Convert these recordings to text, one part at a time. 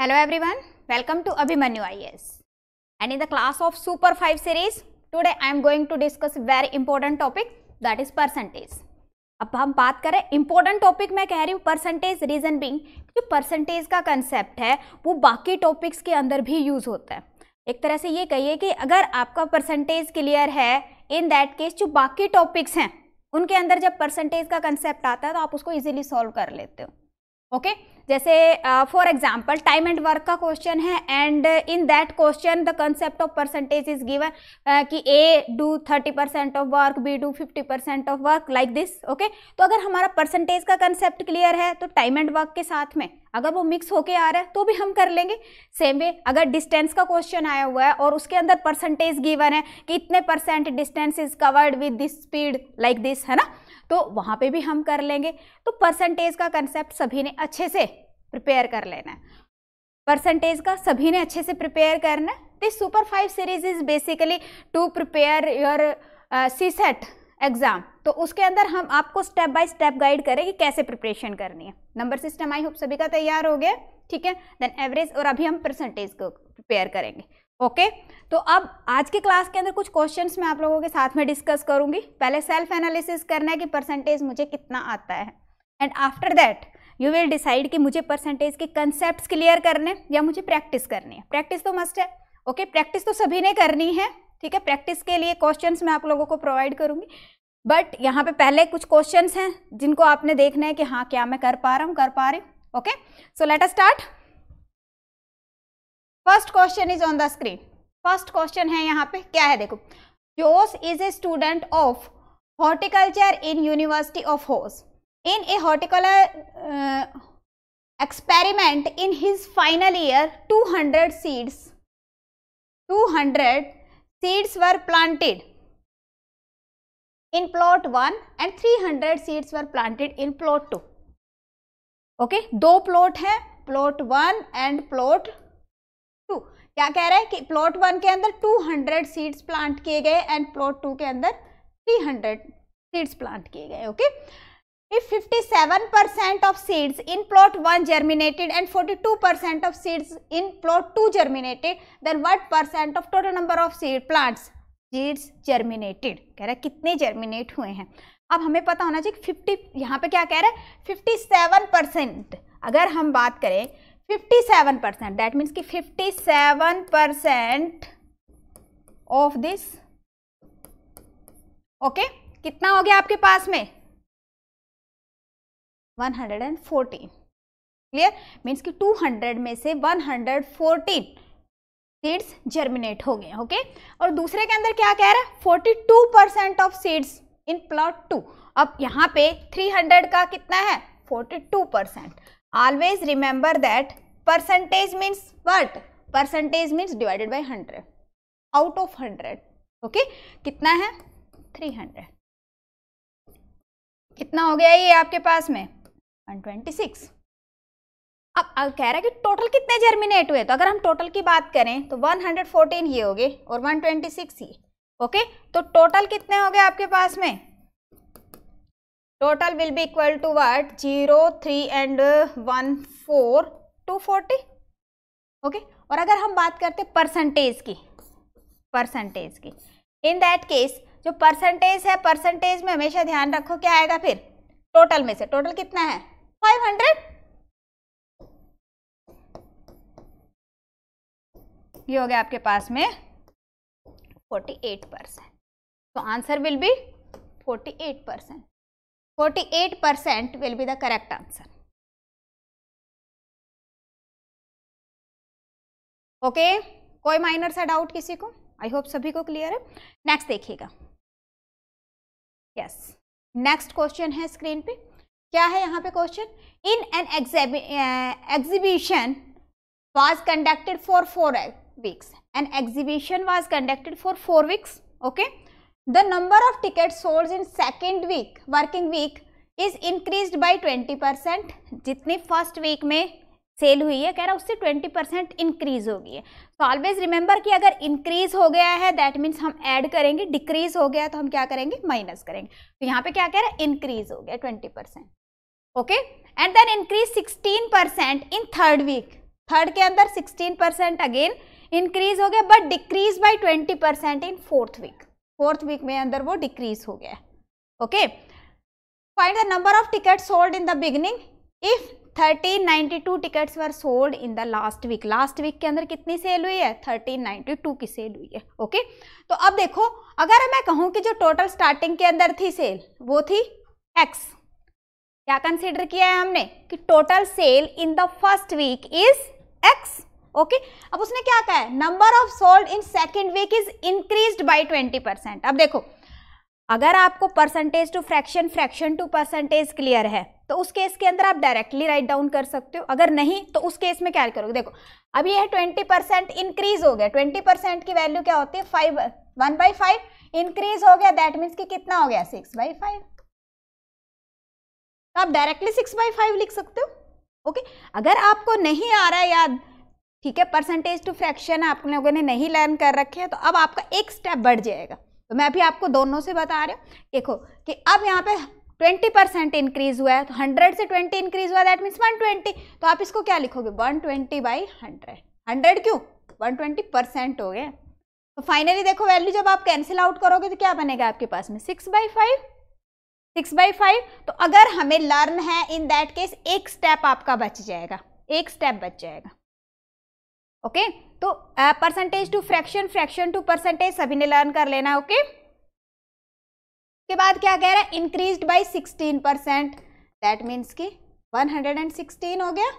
Hello everyone welcome to Abhimanyu I S and in the class of super five series today I am going to discuss very important topic that is percentage अब हम बात करें important topic मैं कह रही हूँ percentage reason being जो percentage का कंसेप्ट है वो बाकी टॉपिक्स के अंदर भी यूज़ होता है एक तरह से ये कहिए कि अगर आपका परसेंटेज क्लियर है इन दैट केस जो बाकी टॉपिक्स हैं उनके अंदर जब परसेंटेज का कंसेप्ट आता है तो आप उसको इजीली सॉल्व कर लेते हो ओके okay? जैसे for example time and work का क्वेश्चन है and in that question the concept of percentage is given कि A do thirty percent of work B do fifty percent of work like this okay तो अगर हमारा percentage का concept clear है तो time and work के साथ में अगर वो मिक्स होके आ रहा है तो भी हम कर लेंगे सेम वे अगर डिस्टेंस का क्वेश्चन आया हुआ है और उसके अंदर परसेंटेज गिवन है कि इतने percent distance is covered with this speed like this है ना तो वहाँ पे भी हम कर लेंगे तो परसेंटेज का कंसेप्ट सभी ने अच्छे से प्रिपेयर कर लेना है परसेंटेज का सभी ने अच्छे से प्रिपेयर करना है this super five series is basically to prepare your CSAT exam तो उसके अंदर हम आपको स्टेप बाय स्टेप गाइड करें कि कैसे प्रिपरेशन करनी है नंबर सिस्टम आई होप सभी का तैयार हो गया ठीक है देन एवरेज और अभी हम परसेंटेज को प्रिपेयर करेंगे ओके तो अब आज के क्लास के अंदर कुछ क्वेश्चंस मैं आप लोगों के साथ में डिस्कस करूंगी पहले सेल्फ एनालिसिस करना है कि परसेंटेज मुझे कितना आता है and after that you will decide कि मुझे परसेंटेज के कंसेप्ट क्लियर करने या मुझे प्रैक्टिस करनी है प्रैक्टिस तो मस्ट है ओके प्रैक्टिस तो सभी ने करनी है ठीक है प्रैक्टिस के लिए क्वेश्चन मैं आप लोगों को प्रोवाइड करूंगी बट यहाँ पे पहले कुछ क्वेश्चन हैं जिनको आपने देखना है कि हाँ क्या मैं कर पा रहा हूँ कर पा रही okay so let us start first question is on the screen first question है यहाँ पे क्या है देखो Jose is a student of horticulture in university of होस in a horticultural experiment in his final year 200 seeds two hundred seeds were planted in plot one and 300 seeds were planted in plot two okay दो plot हैं plot one and plot two क्या कह रहे हैं कि plot one के अंदर to hundred seeds plant किए गए एंड प्लॉट टू के अंदर थ्री हंड्रेड सीड्स प्लांट किए गए okay okay? If 57% of seeds in plot 1 germinated and 42% of seeds in plot 2 germinated, then what percent of total number of seed plants? Seeds germinated. कह रहा है कितने germinate हुए हैं अब हमें पता होना चाहिए फिफ्टी यहाँ पे क्या कह रहा है 57 परसेंट अगर हम बात करें 57 परसेंट डैट मीन्स कि 57 परसेंट ऑफ दिस ओके कितना हो गया आपके पास में 114 क्लियर मीन्स कि 200 में से 114 सीड्स जर्मिनेट हो गए ओके और दूसरे के अंदर क्या कह रहा है 42 two percent of seeds in plot two अब यहाँ पे 300 का कितना है 42 percent always remember that percentage means what percentage means divided by hundred out of hundred okay कितना है 300 कितना हो गया ये आपके पास में एंड ट्वेंटी सिक्स अब अब कह रहा है कि टोटल कितने जर्मिनेट हुए तो अगर हम टोटल की बात करें तो 114 ये हो गए और 126 ये ओके तो टोटल कितने हो गए आपके पास में total will be equal to what zero three and one four two forty okay और अगर हम बात करते परसेंटेज की परसेंटेज की इन दैट केस जो परसेंटेज है परसेंटेज में हमेशा ध्यान रखो क्या आएगा फिर टोटल में से टोटल कितना है फाइव हंड्रेड ये हो गया आपके पास में फोर्टी एट परसेंट तो answer will be 48 eight percent forty eight percent will be the correct answer okay कोई माइनर सा डाउट किसी को आई होप सभी को क्लियर है नेक्स्ट देखिएगा यस yes. नेक्स्ट क्वेश्चन है स्क्रीन पे क्या है यहाँ पे question in an exhibition was conducted for four weeks an exhibition was conducted for four weeks okay the number of ticket sold in second week working week is increase by twenty percent जितनी first week में sale हुई है कह रहा उससे twenty percent increase होगी है तो ऑलवेज रिमेंबर कि अगर इंक्रीज हो गया है दैट मीन्स हम ऐड करेंगे डिक्रीज हो गया तो हम क्या करेंगे माइनस करेंगे तो यहाँ पे क्या कह रहा है इंक्रीज हो गया twenty percent okay and then increase sixteen percent in third week third के अंदर सिक्सटीन परसेंट अगेन इंक्रीज हो गया but decrease by twenty percent in fourth week fourth week में अंदर वो डिक्रीज हो गया okay find the number of ticket sold in the beginning if 1392 tickets were sold in the last week last week के अंदर कितनी cell हुई है 1392 की सेल हुई है ओके तो अब देखो अगर मैं कहूँ कि जो टोटल स्टार्टिंग के अंदर थी सेल वो थी एक्स क्या कंसीडर किया है हमने कि total sale in the first week is X okay अब उसने क्या कहा है number of sold in second week is increase by twenty percent अब देखो अगर आपको percentage to fraction fraction to percentage clear है तो उस केस के अंदर आप डायरेक्टली राइट डाउन कर सकते हो अगर नहीं तो उस केस में क्या करोगे देखो अब ये ट्वेंटी परसेंट इंक्रीज हो गया ट्वेंटी परसेंट की वैल्यू क्या होती है five one by five increase हो गया दैट मीन्स कि कितना हो गया सिक्स बाई फाइव तो आप डायरेक्टली सिक्स बाई फाइव लिख सकते हो ओके अगर आपको नहीं आ रहा है याद ठीक है परसेंटेज टू फ्रैक्शन आप लोगों ने नहीं लर्न कर रखे हैं तो अब आपका एक स्टेप बढ़ जाएगा तो मैं अभी आपको दोनों से बता रही हूँ देखो कि अब यहाँ पे ट्वेंटी परसेंट इंक्रीज हुआ है तो हंड्रेड से ट्वेंटी इंक्रीज हुआ दैट मीन्स वन ट्वेंटी तो आप इसको क्या लिखोगे one twenty by hundred hundred क्यों वन ट्वेंटी परसेंट हो गया तो फाइनली देखो वैल्यू जब आप कैंसिल आउट करोगे तो क्या बनेगा आपके पास में six by five six by five तो अगर हमें लर्न है इन दैट केस एक स्टेप आपका बच जाएगा एक स्टेप बच जाएगा ओके okay? तो percentage to fraction fraction to percentage सभी ने लर्न कर लेना ओके okay? उसके बाद क्या कह रहा है increase by sixteen percent that means की वन हंड्रेड एंड सिक्सटीन हो गया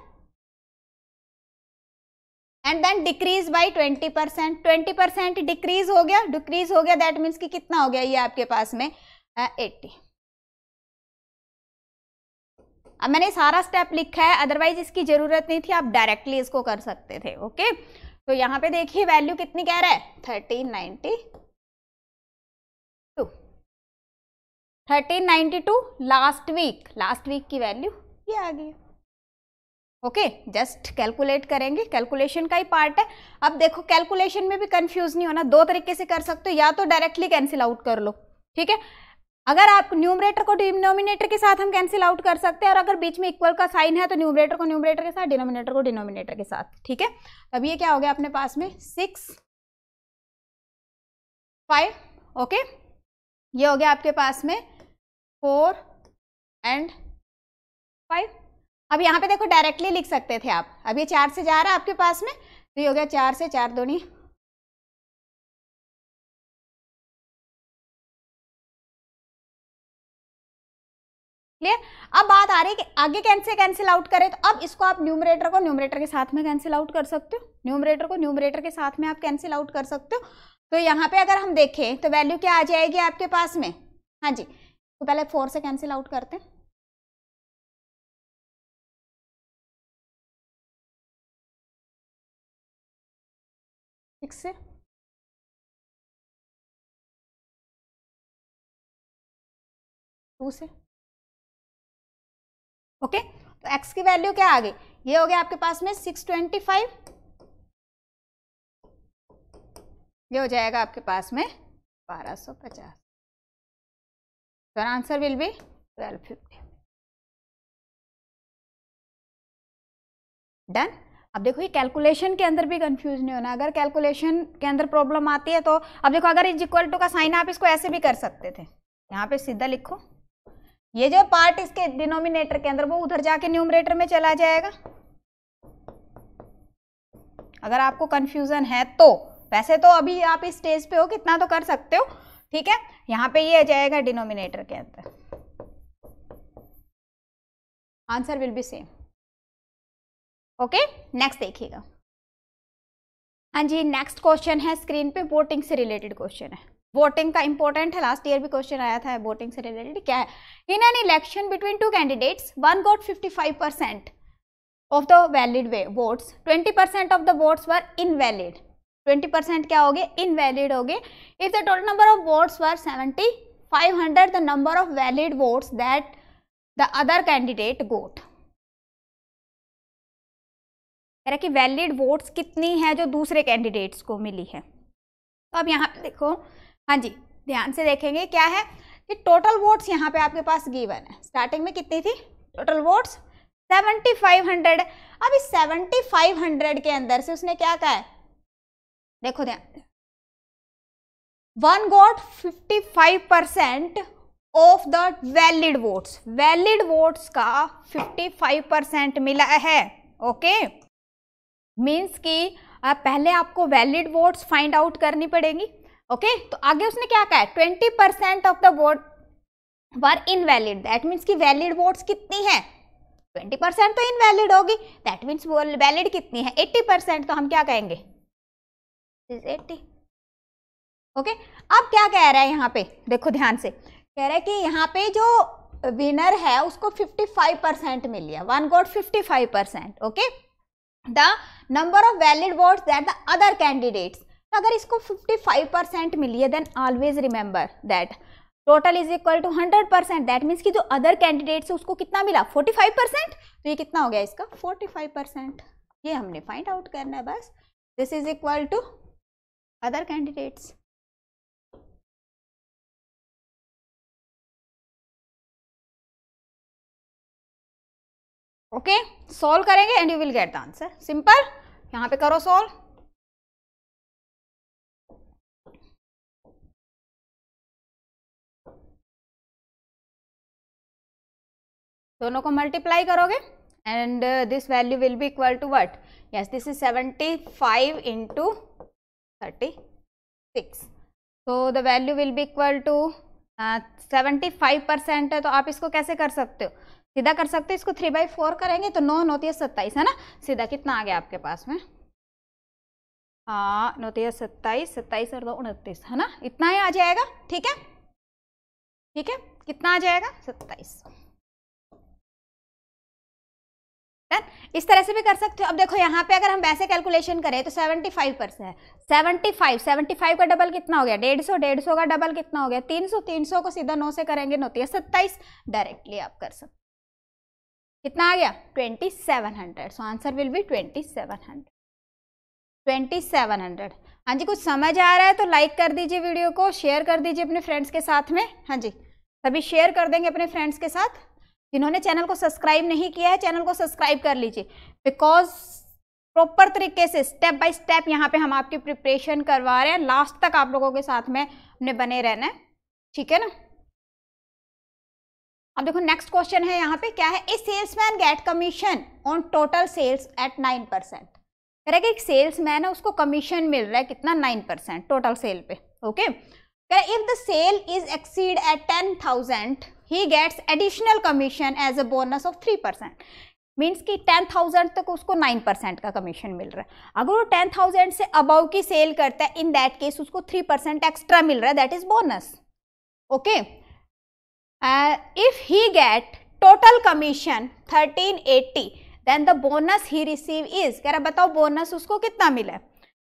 and then decrease by twenty percent twenty percent decrease हो गया डिक्रीज हो गया दैट मीन्स की कितना हो गया ये आपके पास में एट्टी uh, अब मैंने सारा स्टेप लिखा है अदरवाइज इसकी जरूरत नहीं थी आप डायरेक्टली इसको कर सकते थे ओके तो यहाँ पे देखिए वैल्यू कितनी कह रहा है thirteen ninety thirteen ninety two last week last week की वैल्यू ये आ गई ओके जस्ट कैलकुलेट करेंगे कैलकुलेशन का ही पार्ट है अब देखो कैलकुलेशन में भी कंफ्यूज नहीं होना दो तरीके से कर सकते हो या तो डायरेक्टली कैंसिल आउट कर लो ठीक है अगर आप न्यूमरेटर को डिनोमिनेटर के साथ हम कैंसिल आउट कर सकते हैं और अगर बीच में इक्वल का साइन है तो न्यूमरेटर को न्यूमरेटर के साथ डिनोमिनेटर को डिनोमिनेटर के साथ ठीक है अब ये क्या हो गया अपने पास में सिक्स फाइव ओके ये हो गया आपके पास में फोर एंड फाइव अब यहाँ पे देखो डायरेक्टली लिख सकते थे आप अब ये चार से जा रहा है आपके पास में तो ये हो गया चार से चार दोनी क्लियर अब बात आ रही है कि आगे कैसे कैंसिल आउट करें तो अब इसको आप न्यूमरेटर को न्यूमरेटर के साथ में कैंसिल आउट कर सकते हो न्यूमरेटर को न्यूमरेटर के साथ में आप कैंसिल आउट कर सकते हो तो यहाँ पे अगर हम देखें तो वैल्यू क्या आ जाएगी आपके पास में हाँ जी तो पहले फोर से कैंसिल आउट करते हैं सिक्स से टू से ओके तो एक्स की वैल्यू क्या आ गई ये हो गया आपके पास में सिक्स ट्वेंटी फाइव ये हो जाएगा आपके पास में बारह सौ पचास So our answer will be 1250 Done. अब देखो ये कैलकुलेशन के अंदर भी कंफ्यूज नहीं होना अगर कैलकुलेशन के अंदर प्रॉब्लम आती है तो अब देखो अगर इज इक्वल टू का साइन आप इसको ऐसे भी कर सकते थे यहाँ पे सीधा लिखो ये जो पार्ट इसके डिनोमिनेटर के अंदर वो उधर जाके न्यूमरेटर में चला जाएगा अगर आपको कंफ्यूजन है तो वैसे तो अभी आप इस स्टेज पे हो कितना तो कर सकते हो ठीक है यहां पे ये आ जाएगा डिनोमिनेटर के अंदर answer will be same okay next देखिएगा हाँ जी नेक्स्ट क्वेश्चन है स्क्रीन पे वोटिंग से रिलेटेड क्वेश्चन है वोटिंग का इंपॉर्टेंट है लास्ट ईयर भी क्वेश्चन आया था वोटिंग से रिलेटेड क्या है in an election between two candidates one fifty five percent of the valid way votes twenty percent of the votes were invalid twenty percent क्या हो गए इनवैलिड हो गए if the total number of votes were seventy five hundred the number of valid votes that the other candidate got कह रहा कि valid votes कितनी है जो दूसरे कैंडिडेट्स को मिली है तो अब यहाँ पे देखो हाँ जी ध्यान से देखेंगे क्या है कि टोटल वोट्स यहाँ पे आपके पास गिवन है स्टार्टिंग में कितनी थी टोटल वोट्स फाइव हंड्रेड अब इस हंड्रेड के अंदर से उसने क्या कहा है देखो ध्यान one got five percent of the valid votes valid votes का फिफ्टी फाइव परसेंट मिला है ओके मीन्स कि पहले आपको वैलिड वोट्स फाइंड आउट करनी पड़ेगी ओके okay? तो आगे उसने क्या कहा twenty percent of the vote were invalid that means कि वैलिड वोट्स कितनी है ट्वेंटी परसेंट तो इनवैलिड होगी दैट मीन्स वैलिड कितनी है एट्टी परसेंट तो हम क्या कहेंगे इज एट्टी ओके अब क्या कह रहा है यहाँ पे देखो ध्यान से कह रहा है कि यहाँ पे जो विनर है उसको 55 परसेंट मिल गया one got 55 percent okay the number of valid vote that the other candidates अगर इसको 55 परसेंट मिली है then always remember that total is equal to 100 percent that means कि जो अदर कैंडिडेट्स उसको कितना मिला 45 परसेंट तो ये कितना हो गया इसका 45 परसेंट ये हमने फाइंड आउट करना है बस this is equal to other candidates. Okay solve solve करेंगे and you will get the answer simple यहां पे करो सॉल्व दोनों को मल्टीप्लाई करोगे and this value will be equal to what yes this is 75 five into 36 तो the value will be equal to seventy five percent है तो आप इसको कैसे कर सकते हो सीधा कर सकते हो इसको थ्री बाई फोर करेंगे तो नौ नौतीय सत्ताईस है ना सीधा कितना आ गया आपके पास में हाँ नौतीय सत्ताईस सत्ताईस और दो उनतीस है ना इतना ही आ जाएगा ठीक है ठीक है कितना आ जाएगा सत्ताईस इस तरह से भी कर सकते हो अब देखो यहाँ पे अगर हम वैसे कैलकुलेशन करें तो 75 परसेंट है 75 75 का डबल कितना हो गया 150 150 का डबल कितना हो गया 300 300 को सीधा 9 से करेंगे नौती तो है सत्ताईस डायरेक्टली आप कर सकते कितना आ गया 2700 सो आंसर विल बी 2700 2700 हाँ जी कुछ समझ आ रहा है तो लाइक कर दीजिए वीडियो को शेयर कर दीजिए अपने फ्रेंड्स के साथ में हाँ जी सभी शेयर कर देंगे अपने फ्रेंड्स के साथ जिन्होंने चैनल को सब्सक्राइब नहीं किया है चैनल को सब्सक्राइब कर लीजिए बिकॉज प्रॉपर तरीके से स्टेप बाय स्टेप यहाँ पे हम आपकी प्रिपरेशन करवा रहे हैं लास्ट तक आप लोगों के साथ में हमने बने रहना है ठीक है ना अब देखो नेक्स्ट क्वेश्चन है यहाँ पे क्या है a salesman get commission on total sales at nine percent कह रहा है कि एक सेल्समैन है उसको कमीशन मिल रहा है कितना नाइन परसेंट टोटल सेल पे ओके कह रहा है if the sale is exceed at ten thousand he gets additional commission as a bonus of three percent means कि टेन थाउजेंड तक उसको नाइन परसेंट का कमीशन मिल रहा है अगर वो टेन थाउजेंड से अबव की सेल करता है इन दैट केस उसको थ्री परसेंट एक्स्ट्रा मिल रहा है that is bonus okay if he gate total commission thirteen eighty then the bonus he receive is कह रहा बताओ बोनस उसको कितना मिला है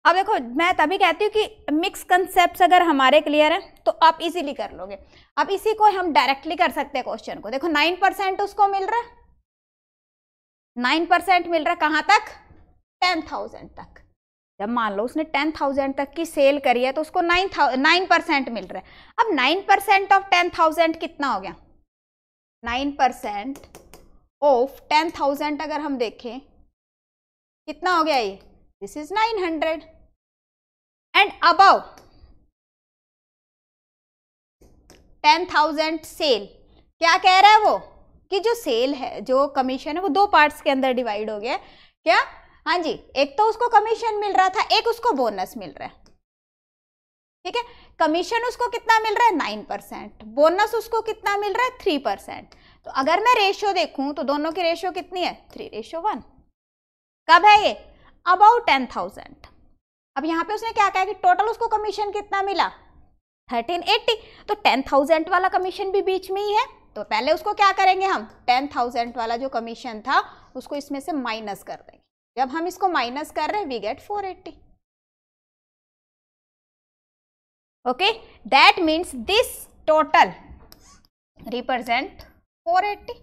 अब देखो मैं तभी कहती हूँ कि मिक्स कंसेप्ट अगर हमारे क्लियर हैं तो आप इजीली कर लोगे अब इसी को हम डायरेक्टली कर सकते हैं क्वेश्चन को देखो नाइन परसेंट उसको मिल रहा है नाइन परसेंट मिल रहा है कहाँ तक टेन थाउजेंड तक जब मान लो उसने टेन थाउजेंड तक की सेल करी है तो उसको नाइन नाइन परसेंट मिल रहा है अब nine percent of ten thousand कितना हो गया nine percent of ten thousand अगर हम देखें कितना हो गया ये this is nine hundred and and ten thousand sale क्या कह रहा है वो कि जो सेल है जो कमीशन है वो दो पार्ट्स के अंदर डिवाइड हो गया क्या हाँ जी एक तो उसको कमीशन मिल रहा था एक उसको बोनस मिल रहा है ठीक है कमीशन उसको कितना मिल रहा है नाइन परसेंट बोनस उसको कितना मिल रहा है थ्री परसेंट तो अगर मैं रेशियो देखूं तो दोनों की रेशियो कितनी है थ्री रेशियो वन कब है ये अबाउट टेन थाउजेंड अब यहाँ पे उसने क्या कहा कि टोटल उसको कमीशन कितना मिला थर्टीन एट्टी तो टेन थाउजेंड वाला कमीशन भी बीच में ही है तो पहले उसको क्या करेंगे हम टेन थाउजेंड वाला जो कमीशन था उसको इसमें से माइनस कर देंगे जब हम इसको माइनस कर रहे हैं we get four eighty okay that means this total represent 480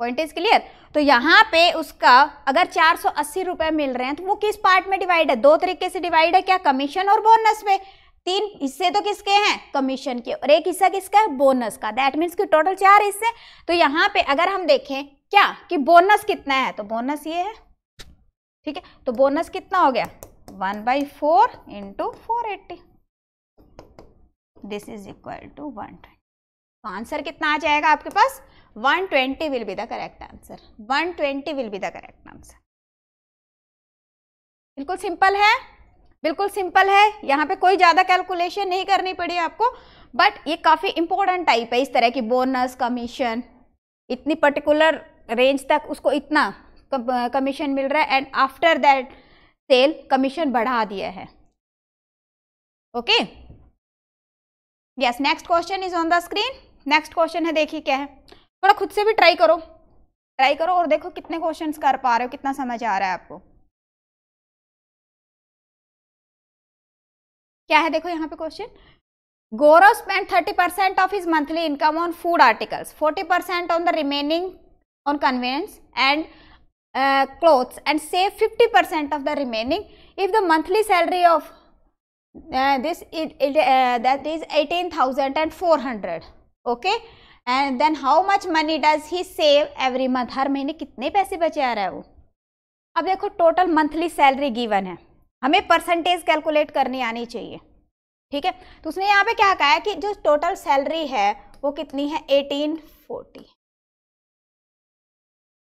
point is clear तो यहाँ पे उसका अगर चार सौ अस्सी रुपये मिल रहे हैं तो वो किस पार्ट में डिवाइड है दो तरीके से डिवाइड है क्या कमीशन और बोनस में तीन हिस्से तो किसके हैं कमीशन के और एक हिस्सा किसका है बोनस का दैट मीन्स कि टोटल चार हिस्से तो यहाँ पे अगर हम देखें क्या कि बोनस कितना है तो बोनस ये है ठीक है तो बोनस कितना हो गया one by four into four eighty this is equal to one तो आंसर कितना आ जाएगा आपके पास 120 will be the correct answer 120 will be the correct answer बिल्कुल सिंपल है बिल्कुल सिंपल है यहाँ पे कोई ज़्यादा कैलकुलेशन नहीं करनी पड़ी आपको बट ये काफ़ी इंपॉर्टेंट टाइप है इस तरह की बोनस कमीशन इतनी पर्टिकुलर रेंज तक उसको इतना कमीशन मिल रहा है and after that sale commission बढ़ा दिया है okay yes next question is on the screen next question है देखिए क्या है थोड़ा खुद से भी ट्राई करो ट्राई करो और देखो कितने क्वेश्चंस कर पा रहे हो कितना समझ आ रहा है आपको क्या है देखो यहाँ पे question Gaurav spend thirty percent of his monthly income on food articles forty percent on the remaining on conveyance and clothes and save 50% of the remaining if the monthly salary of this this it, it uh, that is 18400 okay and then how much money does he save every month हर महीने कितने पैसे बचे आ रहा है वो अब देखो टोटल मंथली सैलरी गिवन है हमें परसेंटेज कैलकुलेट करनी आनी चाहिए ठीक है तो उसने यहाँ पे क्या कहा है कि जो टोटल सैलरी है वो कितनी है एटीन फोर्टी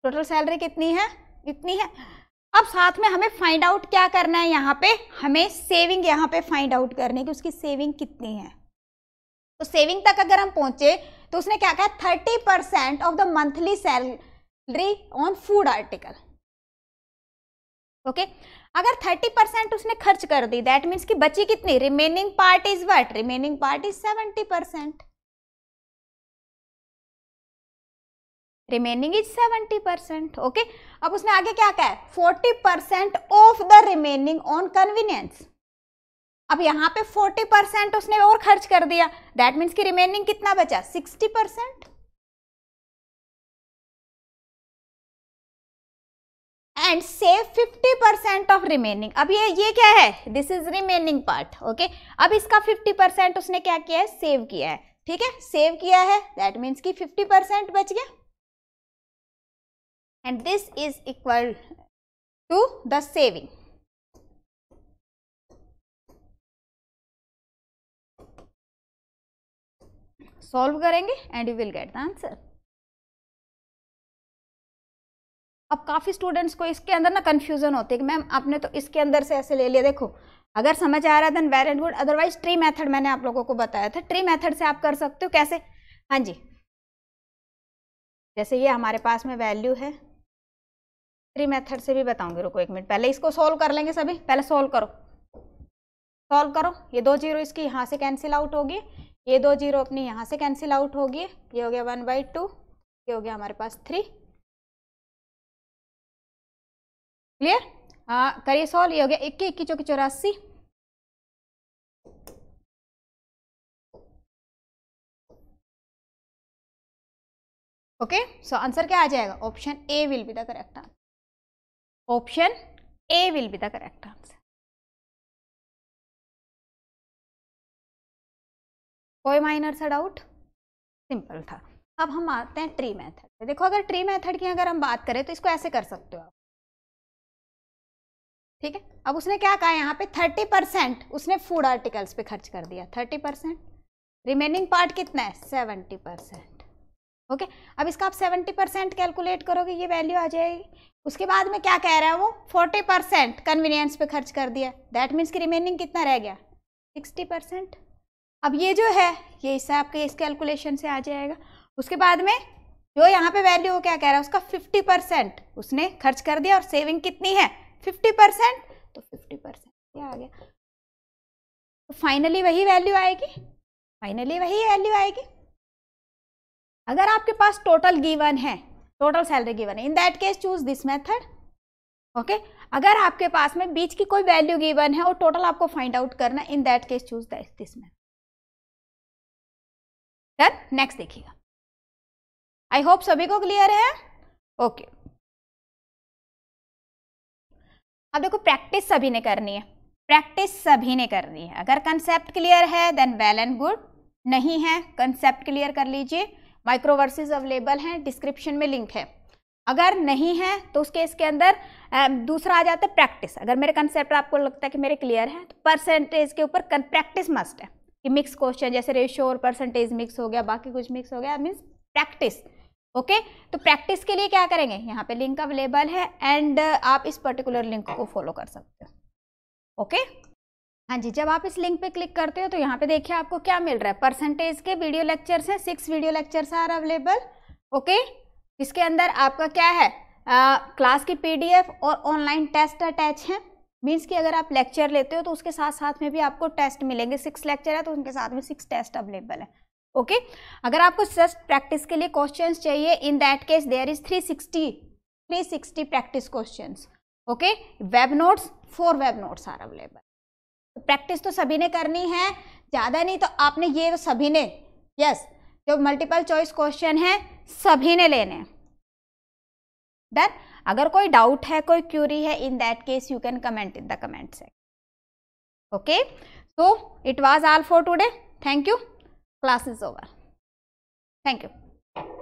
टोटल सैलरी कितनी है इतनी है अब साथ में हमें फाइंड आउट क्या करना है यहाँ पे हमें सेविंग यहाँ पे फाइंड आउट करनी है कि उसकी सेविंग कितनी है तो सेविंग तक अगर हम पहुंचे तो उसने क्या कहा thirty percent of the monthly salary on food article okay अगर थर्टी परसेंट उसने खर्च कर दी दैट मीन्स की बची कितनी remaining part is what remaining part is seventy percent remaining is seventy percent okay अब उसने आगे क्या कहा forty percent of the remaining on convenience अब यहाँ पे 40 परसेंट उसने और खर्च कर दिया दैट मीन्स कि रिमेनिंग कितना बचा 60 percent and save 50 percent of remaining अब ये ये क्या है this is remaining part okay अब इसका 50 परसेंट उसने क्या किया है सेव किया है ठीक है सेव किया है दैट मीन्स कि 50 परसेंट बच गया and this is equal to the saving solve करेंगे and you will get the answer अब काफ़ी स्टूडेंट्स को इसके अंदर ना कंफ्यूजन होती है कि मैम आपने तो इसके अंदर से ऐसे ले लिया देखो अगर समझ आ रहा है then well and good otherwise tree method मैंने आप लोगों को बताया था ट्री मेथड से आप कर सकते हो कैसे हाँ जी जैसे ये हमारे पास में वैल्यू है ट्री मेथड से भी बताऊंगी रुको एक मिनट पहले इसको सोल्व कर लेंगे सभी पहले सोल्व करो सोल्व करो ये दो जीरो इसकी यहाँ से कैंसिल आउट होगी ये दो जीरो अपनी यहाँ से कैंसिल आउट होगी ये हो गया वन बाई टू ये हो गया हमारे पास थ्री क्लियर करिए सॉल्व ये हो गया इक्की इक्की चौकी चौरासी ओके सो आंसर क्या आ जाएगा option A will be the correct answer option A will be the correct answer कोई माइनर सा डाउट सिंपल था अब हम आते हैं ट्री मेथड पे देखो अगर ट्री मेथड की अगर हम बात करें तो इसको ऐसे कर सकते हो आप ठीक है अब उसने क्या कहा यहाँ पे थर्टी परसेंट उसने फूड आर्टिकल्स पे खर्च कर दिया थर्टी परसेंट रिमेनिंग पार्ट कितना है सेवेंटी परसेंट ओके अब इसका आप सेवेंटी परसेंट कैलकुलेट करोगे ये वैल्यू आ जाएगी उसके बाद में क्या कह रहा है वो फोर्टी परसेंट कन्वीनियंस पे खर्च कर दिया दैट मीन्स कि रिमेनिंग कितना रह गया सिक्सटी परसेंट अब ये जो है ये हिस्सा आपके इस कैलकुलेशन से आ जाएगा उसके बाद में जो यहाँ पे वैल्यू क्या कह रहा है उसका फिफ्टी परसेंट उसने खर्च कर दिया और सेविंग कितनी है फिफ्टी परसेंट तो फिफ्टी परसेंट क्या आ गया तो फाइनली वही वैल्यू आएगी फाइनली वही वैल्यू आएगी अगर आपके पास टोटल गिवन है टोटल सैलरी गिवन है in that case choose this method okay अगर आपके पास में बीच की कोई वैल्यू गिवन है और टोटल आपको फाइंड आउट करना in that case choose this method then next देखिएगा आई होप सभी को क्लियर है ओके okay. अब देखो प्रैक्टिस सभी ने करनी है प्रैक्टिस सभी ने करनी है अगर कंसेप्ट क्लियर है देन वेल एंड गुड नहीं है कंसेप्ट क्लियर कर लीजिए माइक्रोवर्सेस अवेलेबल हैं डिस्क्रिप्शन में लिंक है अगर नहीं है तो उस केस के अंदर दूसरा आ जाता है प्रैक्टिस अगर मेरे कंसेप्ट आपको लगता है कि मेरे क्लियर है तो परसेंटेज के ऊपर प्रैक्टिस मस्ट है कि मिक्स क्वेश्चन जैसे रेशियो और परसेंटेज मिक्स हो गया बाकी कुछ मिक्स हो गया मीन्स प्रैक्टिस ओके तो प्रैक्टिस के लिए क्या करेंगे यहाँ पे लिंक अवेलेबल है एंड uh, आप इस पर्टिकुलर लिंक को फॉलो कर सकते हो ओके हाँ जी जब आप इस लिंक पे क्लिक करते हो तो यहाँ पे देखिए आपको क्या मिल रहा है परसेंटेज के वीडियो लेक्चर्स हैं six video lectures are available okay इसके अंदर आपका क्या है क्लास की पीडीएफ और ऑनलाइन टेस्ट अटैच हैं मीन्स कि अगर आप लेक्चर लेते हो तो उसके साथ साथ में भी आपको टेस्ट मिलेंगे सिक्स लेक्चर है तो उनके साथ में सिक्स टेस्ट अवेलेबल है ओके okay? अगर आपको जस्ट प्रैक्टिस के लिए क्वेश्चंस चाहिए in that case there is 360 360 practice questions okay web notes four web notes are available तो प्रैक्टिस तो सभी ने करनी है ज़्यादा नहीं तो आपने ये तो सभी ने यस yes, जो मल्टीपल चॉइस क्वेश्चन है सभी ने लेने डन अगर कोई डाउट है कोई क्यूरी है in that case you can comment in the comment section okay so it was all for today thank you class is over thank you